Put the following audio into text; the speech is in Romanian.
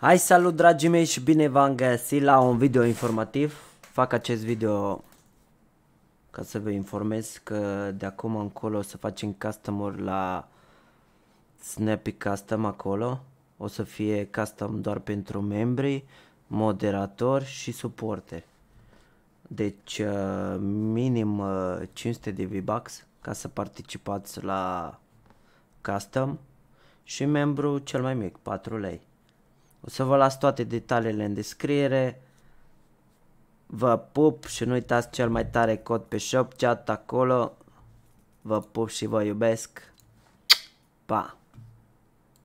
Hai salut dragii mei și bine v-am găsit la un video informativ. Fac acest video ca să vă informez că de acum încolo o să facem custom la Snappy Custom acolo. O să fie custom doar pentru membri, moderatori și suporte. Deci uh, minim 500 uh, de V-Bucks ca să participați la custom și membru cel mai mic, 4 lei. O să vă las toate detaliile în descriere. Vă pup și nu uitați cel mai tare cod pe shop chat acolo. Vă pup și vă iubesc. Pa!